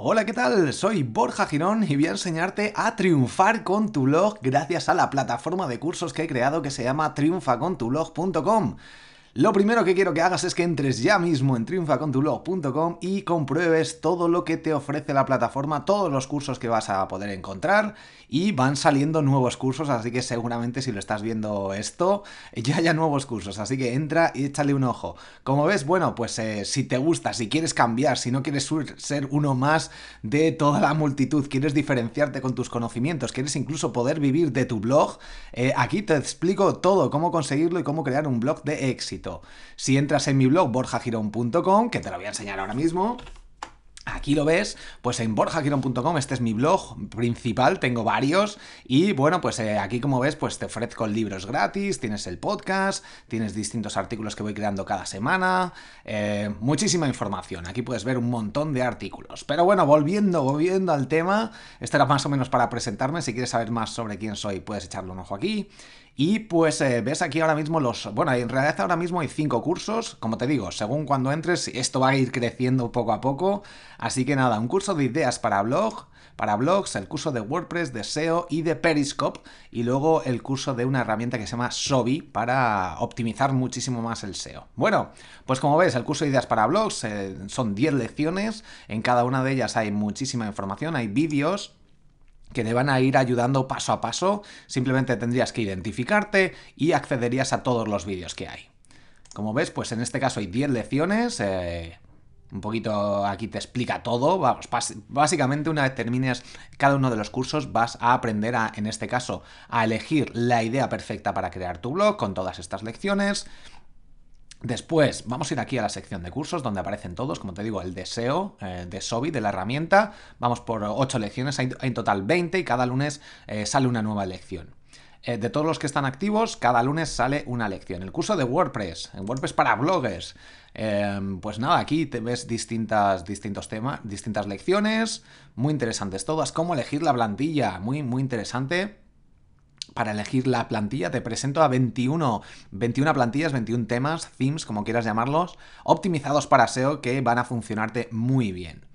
Hola, ¿qué tal? Soy Borja Girón y voy a enseñarte a triunfar con tu blog gracias a la plataforma de cursos que he creado que se llama triunfacontublog.com. Lo primero que quiero que hagas es que entres ya mismo en triunfacontublog.com y compruebes todo lo que te ofrece la plataforma, todos los cursos que vas a poder encontrar y van saliendo nuevos cursos, así que seguramente si lo estás viendo esto, eh, ya haya nuevos cursos, así que entra y échale un ojo. Como ves, bueno, pues eh, si te gusta, si quieres cambiar, si no quieres ser uno más de toda la multitud, quieres diferenciarte con tus conocimientos, quieres incluso poder vivir de tu blog, eh, aquí te explico todo, cómo conseguirlo y cómo crear un blog de éxito. Si entras en mi blog borjagirón.com, que te lo voy a enseñar ahora mismo, Aquí lo ves, pues en borjaquiron.com, este es mi blog principal, tengo varios y bueno, pues eh, aquí como ves, pues te ofrezco libros gratis, tienes el podcast, tienes distintos artículos que voy creando cada semana, eh, muchísima información, aquí puedes ver un montón de artículos. Pero bueno, volviendo, volviendo al tema, esto era más o menos para presentarme, si quieres saber más sobre quién soy, puedes echarle un ojo aquí. Y pues eh, ves aquí ahora mismo los... Bueno, en realidad ahora mismo hay cinco cursos, como te digo, según cuando entres, esto va a ir creciendo poco a poco. Así que nada, un curso de ideas para blog, para blogs, el curso de WordPress, de SEO y de Periscope, y luego el curso de una herramienta que se llama Sobi para optimizar muchísimo más el SEO. Bueno, pues como ves, el curso de ideas para blogs eh, son 10 lecciones, en cada una de ellas hay muchísima información, hay vídeos, que te van a ir ayudando paso a paso, simplemente tendrías que identificarte y accederías a todos los vídeos que hay. Como ves, pues en este caso hay 10 lecciones, eh, un poquito aquí te explica todo. Vamos, básicamente una vez termines cada uno de los cursos vas a aprender a, en este caso, a elegir la idea perfecta para crear tu blog con todas estas lecciones. Después vamos a ir aquí a la sección de cursos donde aparecen todos, como te digo, el deseo eh, de Sobi, de la herramienta. Vamos por 8 lecciones, hay en total 20 y cada lunes eh, sale una nueva lección. Eh, de todos los que están activos, cada lunes sale una lección. El curso de WordPress, en WordPress para bloggers. Em, pues nada, aquí te ves distintas, distintos temas, distintas lecciones, muy interesantes todas. Cómo elegir la plantilla, muy, muy interesante para elegir la plantilla te presento a 21, 21 plantillas, 21 temas, themes, como quieras llamarlos, optimizados para SEO que van a funcionarte muy bien.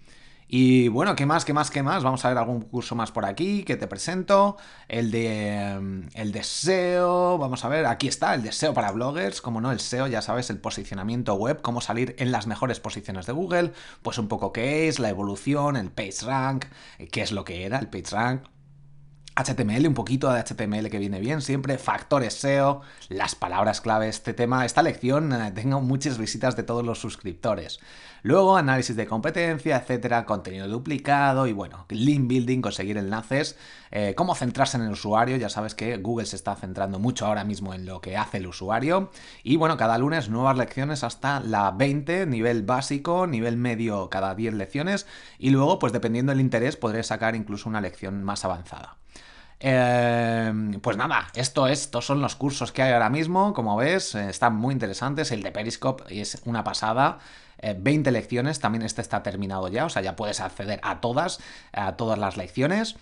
Y bueno, ¿qué más, qué más, qué más? Vamos a ver algún curso más por aquí que te presento. El de mm, el deseo vamos a ver, aquí está, el deseo para bloggers, como no, el SEO, ya sabes, el posicionamiento web, cómo salir en las mejores posiciones de Google, pues un poco qué es, la evolución, el PageRank, eh, qué es lo que era el PageRank, HTML, un poquito de HTML que viene bien siempre, factores SEO, las palabras clave, este tema, esta lección, eh, tengo muchas visitas de todos los suscriptores. Luego, análisis de competencia, etcétera, contenido duplicado y bueno, link building, conseguir enlaces, eh, cómo centrarse en el usuario, ya sabes que Google se está centrando mucho ahora mismo en lo que hace el usuario. Y bueno, cada lunes nuevas lecciones hasta la 20, nivel básico, nivel medio, cada 10 lecciones y luego, pues dependiendo del interés, podré sacar incluso una lección más avanzada. Em, pues nada, esto estos son los cursos que hay ahora mismo, como ves, eh, están muy interesantes. El de Periscope es una pasada. 20 eh, lecciones, también este está terminado ya, o sea, ya puedes acceder a todas, a todas las lecciones.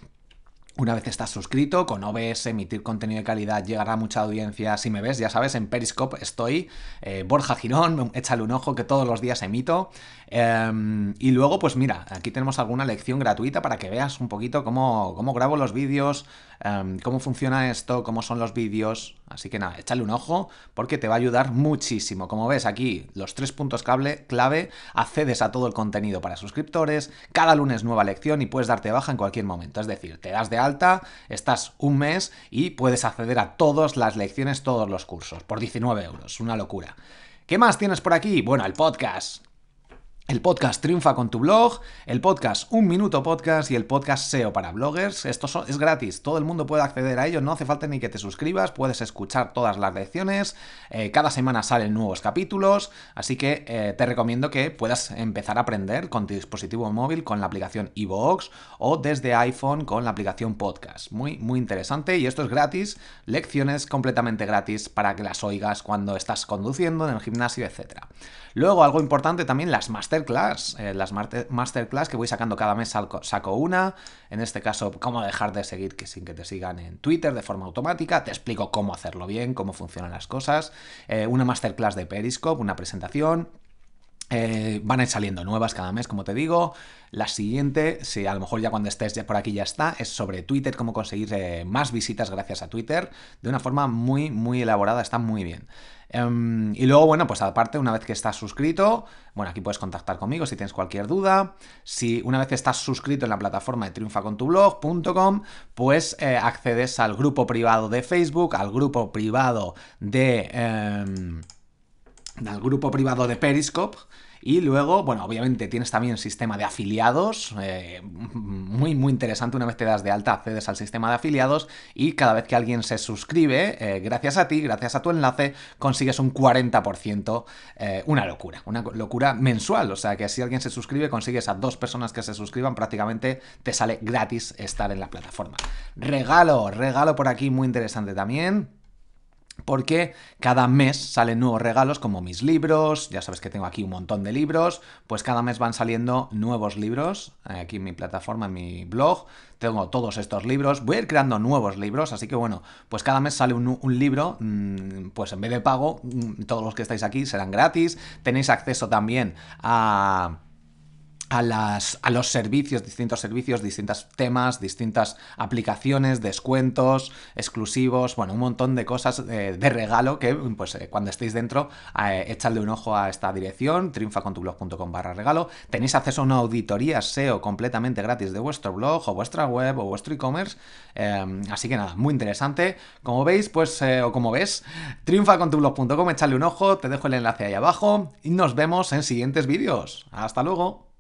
Una vez estás suscrito, con OBS, emitir contenido de calidad, llegará a mucha audiencia. Si me ves, ya sabes, en Periscope estoy. Eh, Borja Girón, échale un ojo que todos los días emito. Em, y luego, pues mira, aquí tenemos alguna lección gratuita para que veas un poquito cómo, grabo los vídeos, em, cómo funciona esto, cómo son los vídeos, Así que nada, échale un ojo porque te va a ayudar muchísimo. Como ves aquí, los tres puntos clave, accedes a todo el contenido para suscriptores, cada lunes nueva lección y puedes darte baja en cualquier momento. Es decir, te das de alta, estás un mes y puedes acceder a todas las lecciones, todos los cursos, por 19 euros, una locura. ¿Qué más tienes por aquí? Bueno, el podcast. El podcast Triunfa con tu blog, el podcast Un Minuto Podcast y el podcast SEO para bloggers. Esto es gratis, todo el mundo puede acceder a ello, no hace falta ni que te suscribas, puedes escuchar todas las lecciones, eh, cada semana salen nuevos capítulos, así que eh, te recomiendo que puedas empezar a aprender con tu dispositivo móvil, con la aplicación Evox o desde iPhone con la aplicación Podcast. Muy, muy interesante y esto es gratis, lecciones completamente gratis para que las oigas cuando estás conduciendo, en el gimnasio, etc. Luego, algo importante también, las más masterclass, eh, las masterclass que voy sacando cada mes saco, saco, una, en este caso cómo dejar de seguir que sin que te sigan en Twitter de forma automática, te explico cómo hacerlo bien, cómo funcionan las cosas, eh, una masterclass de Periscope, una presentación, eh, van a ir saliendo nuevas cada mes, como te digo. La siguiente, si a lo mejor ya cuando estés por aquí ya está, es sobre Twitter, cómo conseguir eh, más visitas gracias a Twitter, de una forma muy, muy elaborada, está muy bien. Em, y luego, bueno, pues aparte, una vez que estás suscrito, bueno, aquí puedes contactar conmigo si tienes cualquier duda. Si una vez estás suscrito en la plataforma de triunfacontublog.com, pues eh, accedes al grupo privado de Facebook, al grupo privado de... Em, del grupo privado de Periscope. Y luego, bueno, obviamente tienes también sistema de afiliados, eh, muy, muy interesante, una vez te das de alta accedes al sistema de afiliados y cada vez que alguien se suscribe, eh, gracias a ti, gracias a tu enlace, consigues un 40%, eh, una locura, una locura mensual, o sea que si alguien se suscribe, consigues a dos personas que se suscriban, prácticamente te sale gratis estar en la plataforma. Regalo, regalo por aquí, muy interesante también porque cada mes salen nuevos regalos como mis libros, ya sabes que tengo aquí un montón de libros, pues cada mes van saliendo nuevos libros, eh, aquí en mi plataforma, en mi blog, tengo todos estos libros, voy a ir creando nuevos libros, así que bueno, pues cada mes sale un, un libro, mm, pues en vez de pago, mm, todos los que estáis aquí serán gratis, tenéis acceso también a a, los servicios, distintos servicios, distintos temas, distintas aplicaciones, descuentos, exclusivos, bueno, un montón de cosas eh, de regalo que pues eh, cuando estéis dentro, eh, echadle un ojo a esta dirección, triunfacontublog.com barra regalo. Tenéis acceso a una auditoría SEO completamente gratis de vuestro blog o vuestra web o vuestro e-commerce. Em, así que nada, muy interesante. Como veis, pues, o como ves, triunfacontublog.com, echadle un ojo, te dejo el enlace ahí abajo y nos vemos en siguientes vídeos. Hasta luego.